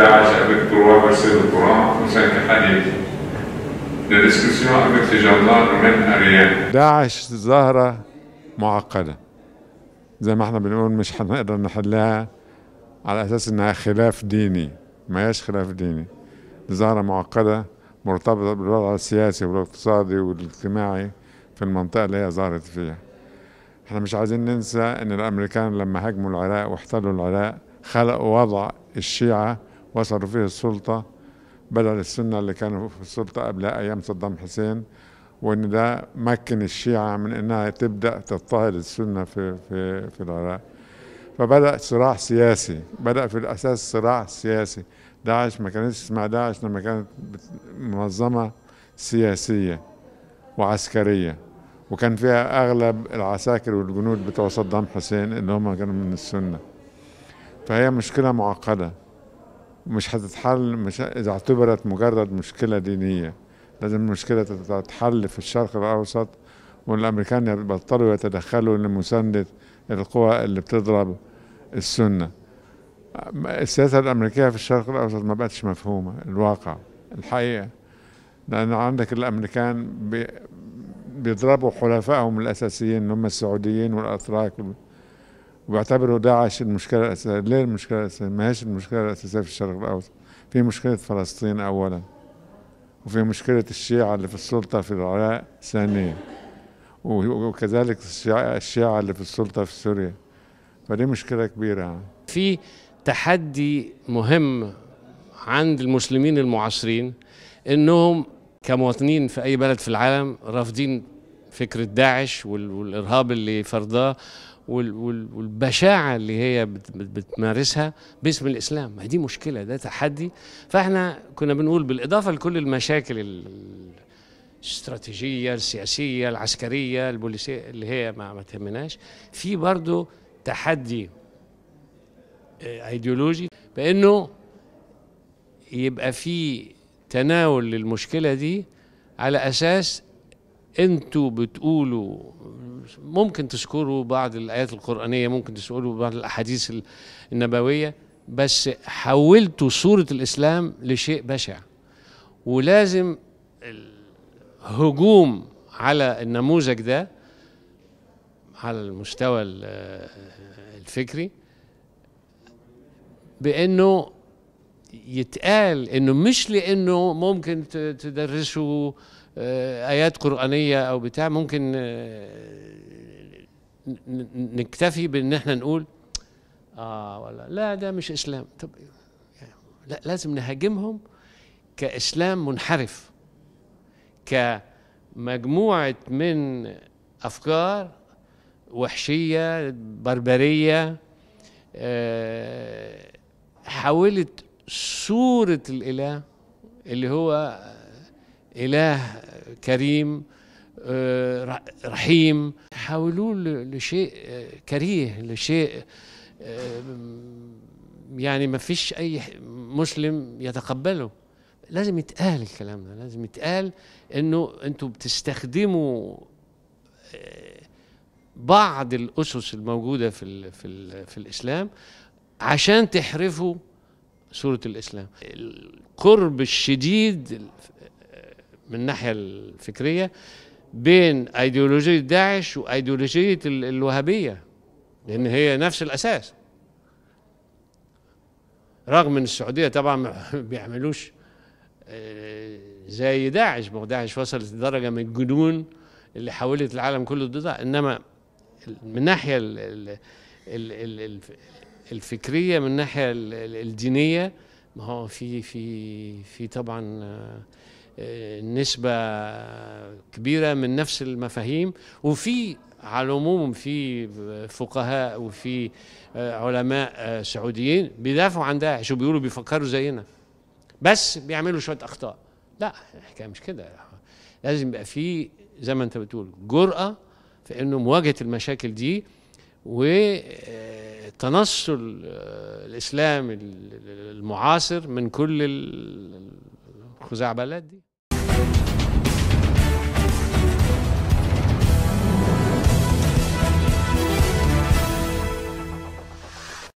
d'âge avec trois versets de Coran ou cinq hadiths. La discussion avec ces gens-là ne mène à rien. داعش ظاهرة معقدة زي ما احنا بنقول مش هنقدر نحلها على أساس إنها خلاف ديني ما هيش خلاف ديني زهرة ظاهرة معقدة مرتبطة بالوضع السياسي والاقتصادي والاجتماعي في المنطقة اللي هي ظهرت فيها احنا مش عايزين ننسى ان الامريكان لما هاجموا العراق واحتلوا العراق خلقوا وضع الشيعة وصلوا فيه السلطة بدل السنة اللي كانوا في السلطة قبل أيام صدام حسين وإن ده مكن الشيعة من إنها تبدأ تضطهد السنة في في في العراق فبدأ صراع سياسي بدأ في الأساس صراع سياسي داعش ما كانتش اسمها داعش لما كانت منظمة سياسية وعسكرية وكان فيها أغلب العساكر والجنود بتوع صدام حسين اللي هم كانوا من السنة فهي مشكلة معقدة مش هتتحل مش اذا اعتبرت مجرد مشكله دينيه لازم المشكله تتحل في الشرق الاوسط والامريكان يبطلوا يتدخلوا لمسانده القوى اللي بتضرب السنه السياسه الامريكيه في الشرق الاوسط ما بقتش مفهومه الواقع الحقيقه لان عندك الامريكان بيضربوا حلفائهم الاساسيين اللي هم السعوديين والاتراك وبعتبره داعش المشكله الاساسيه ليه المشكله الاساسيه ما هيش المشكله الاساسيه في الشرق الاوسط في مشكله فلسطين اولا وفي مشكله الشيعه اللي في السلطه في العراق ثانيا وكذلك الشيعه اللي في السلطه في سوريا فدي مشكله كبيره يعني. في تحدي مهم عند المسلمين المعاصرين انهم كمواطنين في اي بلد في العالم رافضين فكره داعش والارهاب اللي فرضاه والبشاعة اللي هي بتمارسها باسم الإسلام ما دي مشكلة ده تحدي فإحنا كنا بنقول بالإضافة لكل المشاكل الاستراتيجية السياسية العسكرية البوليسية اللي هي ما تهمناش في برضو تحدي ايديولوجي آه، بأنه يبقى في تناول للمشكلة دي على أساس انتوا بتقولوا ممكن تذكروا بعض الآيات القرآنية ممكن تذكروا بعض الأحاديث النبوية بس حولتوا صورة الإسلام لشيء بشع ولازم الهجوم على النموذج ده على المستوى الفكري بانه يتقال انه مش لانه ممكن تدرسوا آه، ايات قرانيه او بتاع ممكن آه، نكتفي بان احنا نقول اه ولا لا ده مش اسلام طب يعني لا لازم نهاجمهم كاسلام منحرف كمجموعه من افكار وحشيه بربريه آه، حاولت صوره الاله اللي هو إله كريم آه، رحيم حاولوه لشيء آه، كريه لشيء آه، يعني ما فيش أي مسلم يتقبله لازم يتقال الكلام ده لازم يتقال انه انتوا بتستخدموا بعض الاسس الموجوده في ال في ال في الاسلام عشان تحرفوا سوره الاسلام القرب الشديد من الناحيه الفكريه بين ايديولوجيه داعش وايديولوجيه الوهابيه لان هي نفس الاساس رغم ان السعوديه طبعا ما بيعملوش آه، زي داعش ما داعش وصلت لدرجه من الجنون اللي حولت العالم كله ضدها انما من ناحيه الفكريه من ناحيه الدينيه ما هو في في في طبعا آه، نسبة كبيرة من نفس المفاهيم وفي على العموم في فقهاء وفي علماء سعوديين بيدافعوا عن داعش وبيقولوا بيفكروا زينا بس بيعملوا شوية أخطاء لا الحكاية مش كده لازم يبقى في زي ما أنت بتقول جرأة في إنه مواجهة المشاكل دي وتنصل آه، آه، الإسلام المعاصر من كل الخزعبلات دي Thank you.